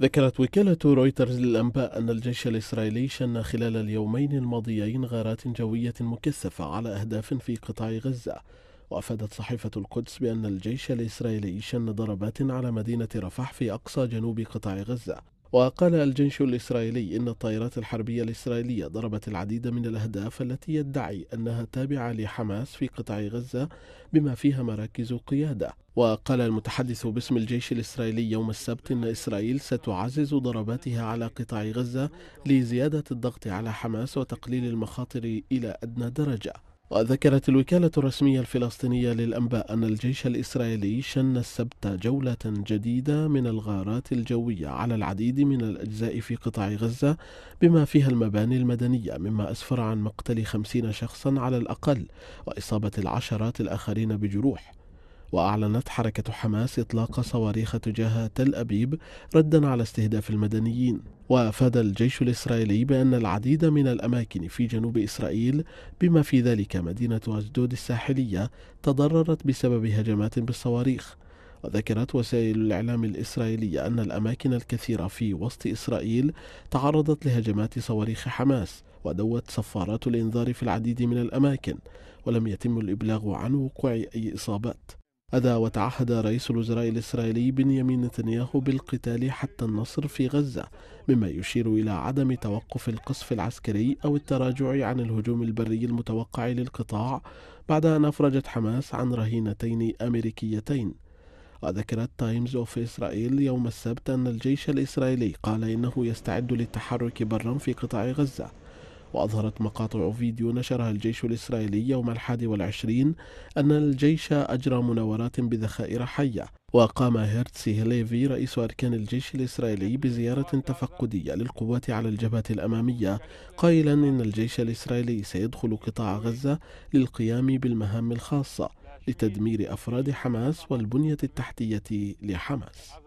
ذكرت وكالة رويترز للأنباء أن الجيش الإسرائيلي شن خلال اليومين الماضيين غارات جوية مكثفة على أهداف في قطاع غزة وأفادت صحيفة القدس بأن الجيش الإسرائيلي شن ضربات على مدينة رفح في أقصى جنوب قطاع غزة وقال الجيش الإسرائيلي إن الطائرات الحربية الإسرائيلية ضربت العديد من الأهداف التي يدعي أنها تابعة لحماس في قطاع غزة بما فيها مراكز قيادة وقال المتحدث باسم الجيش الإسرائيلي يوم السبت أن إسرائيل ستعزز ضرباتها على قطاع غزة لزيادة الضغط على حماس وتقليل المخاطر إلى أدنى درجة وذكرت الوكالة الرسمية الفلسطينية للأنباء أن الجيش الإسرائيلي شن السبت جولة جديدة من الغارات الجوية على العديد من الأجزاء في قطاع غزة بما فيها المباني المدنية مما أسفر عن مقتل خمسين شخصا على الأقل وإصابة العشرات الآخرين بجروح وأعلنت حركة حماس إطلاق صواريخ تجاه تل أبيب ردا على استهداف المدنيين وأفاد الجيش الإسرائيلي بأن العديد من الأماكن في جنوب إسرائيل بما في ذلك مدينة أسدود الساحلية تضررت بسبب هجمات بالصواريخ وذكرت وسائل الإعلام الإسرائيلية أن الأماكن الكثيرة في وسط إسرائيل تعرضت لهجمات صواريخ حماس ودوت صفارات الإنذار في العديد من الأماكن ولم يتم الإبلاغ عن وقوع أي إصابات أدى وتعهد رئيس الوزراء الإسرائيلي بنيامين نتنياهو بالقتال حتى النصر في غزة مما يشير إلى عدم توقف القصف العسكري أو التراجع عن الهجوم البري المتوقع للقطاع بعد أن أفرجت حماس عن رهينتين أمريكيتين وذكرت تايمز أوف إسرائيل يوم السبت أن الجيش الإسرائيلي قال إنه يستعد للتحرك برا في قطاع غزة وأظهرت مقاطع فيديو نشرها الجيش الإسرائيلي يوم الحادي والعشرين أن الجيش أجرى مناورات بذخائر حية وقام هيرتسي هليفي رئيس أركان الجيش الإسرائيلي بزيارة تفقدية للقوات على الجبهة الأمامية قائلا إن الجيش الإسرائيلي سيدخل قطاع غزة للقيام بالمهام الخاصة لتدمير أفراد حماس والبنية التحتية لحماس